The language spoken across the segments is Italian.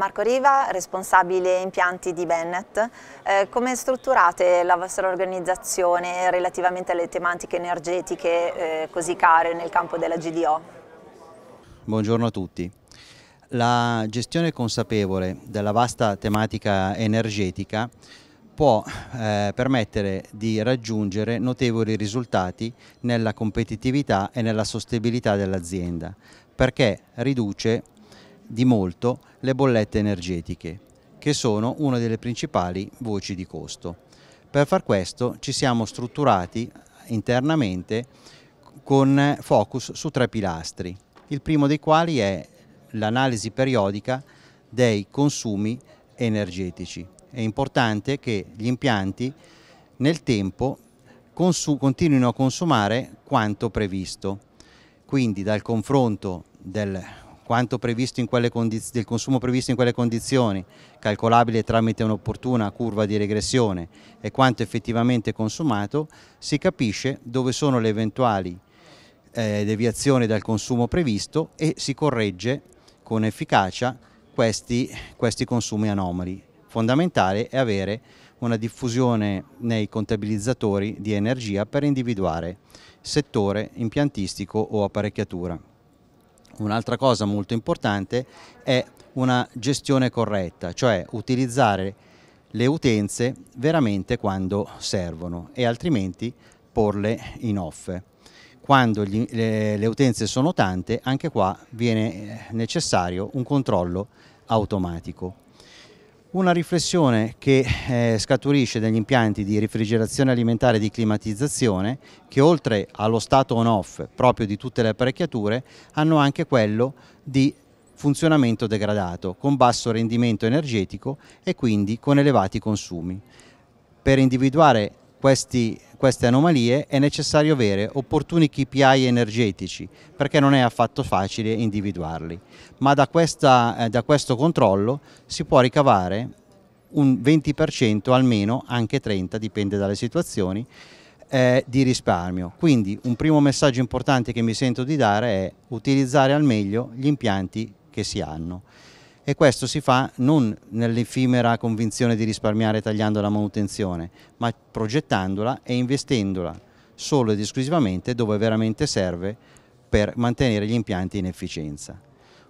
Marco Riva, responsabile impianti di Bennett. Eh, come strutturate la vostra organizzazione relativamente alle tematiche energetiche eh, così care nel campo della GDO? Buongiorno a tutti. La gestione consapevole della vasta tematica energetica può eh, permettere di raggiungere notevoli risultati nella competitività e nella sostenibilità dell'azienda perché riduce di molto le bollette energetiche, che sono una delle principali voci di costo. Per far questo ci siamo strutturati internamente con focus su tre pilastri, il primo dei quali è l'analisi periodica dei consumi energetici. È importante che gli impianti nel tempo continuino a consumare quanto previsto, quindi dal confronto del quanto previsto in quelle del consumo previsto in quelle condizioni, calcolabile tramite un'opportuna curva di regressione, e quanto effettivamente consumato, si capisce dove sono le eventuali eh, deviazioni dal consumo previsto e si corregge con efficacia questi, questi consumi anomali. Fondamentale è avere una diffusione nei contabilizzatori di energia per individuare settore impiantistico o apparecchiatura. Un'altra cosa molto importante è una gestione corretta, cioè utilizzare le utenze veramente quando servono e altrimenti porle in off. Quando gli, le, le utenze sono tante, anche qua viene eh, necessario un controllo automatico. Una riflessione che eh, scaturisce dagli impianti di refrigerazione alimentare e di climatizzazione che oltre allo stato on-off proprio di tutte le apparecchiature hanno anche quello di funzionamento degradato con basso rendimento energetico e quindi con elevati consumi. Per individuare questi, queste anomalie è necessario avere opportuni KPI energetici perché non è affatto facile individuarli, ma da, questa, eh, da questo controllo si può ricavare un 20% almeno, anche 30% dipende dalle situazioni, eh, di risparmio. Quindi un primo messaggio importante che mi sento di dare è utilizzare al meglio gli impianti che si hanno e questo si fa non nell'effimera convinzione di risparmiare tagliando la manutenzione, ma progettandola e investendola solo ed esclusivamente dove veramente serve per mantenere gli impianti in efficienza.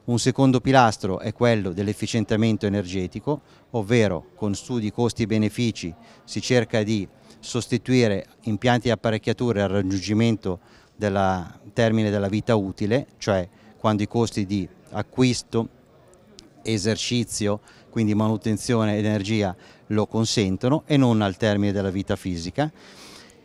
Un secondo pilastro è quello dell'efficientamento energetico, ovvero con studi costi e benefici si cerca di sostituire impianti e apparecchiature al raggiungimento del termine della vita utile, cioè quando i costi di acquisto, esercizio, quindi manutenzione ed energia lo consentono e non al termine della vita fisica.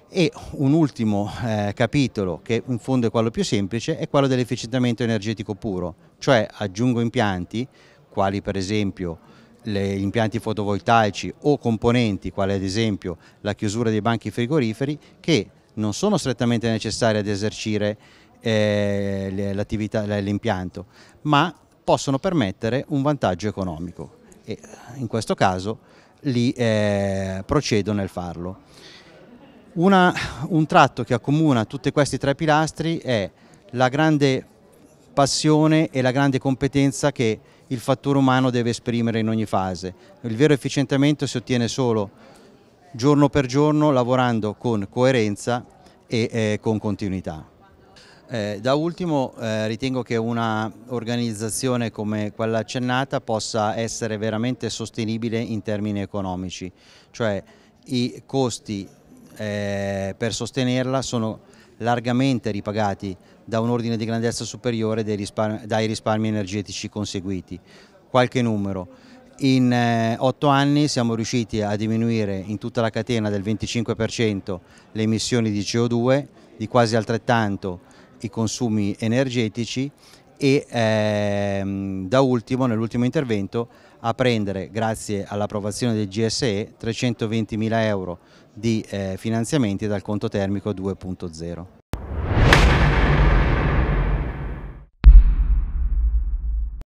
E un ultimo eh, capitolo, che in fondo è quello più semplice, è quello dell'efficientamento energetico puro, cioè aggiungo impianti, quali per esempio gli impianti fotovoltaici o componenti, quali ad esempio la chiusura dei banchi frigoriferi, che non sono strettamente necessari ad esercire eh, l'impianto, ma possono permettere un vantaggio economico e in questo caso lì eh, procedo nel farlo. Una, un tratto che accomuna tutti questi tre pilastri è la grande passione e la grande competenza che il fattore umano deve esprimere in ogni fase. Il vero efficientamento si ottiene solo giorno per giorno lavorando con coerenza e eh, con continuità. Eh, da ultimo eh, ritengo che un'organizzazione come quella accennata possa essere veramente sostenibile in termini economici, cioè i costi eh, per sostenerla sono largamente ripagati da un ordine di grandezza superiore risparmi, dai risparmi energetici conseguiti. Qualche numero. In eh, otto anni siamo riusciti a diminuire in tutta la catena del 25% le emissioni di CO2, di quasi altrettanto i consumi energetici e ehm, da ultimo, nell'ultimo intervento, a prendere, grazie all'approvazione del GSE, 320 mila euro di eh, finanziamenti dal conto termico 2.0.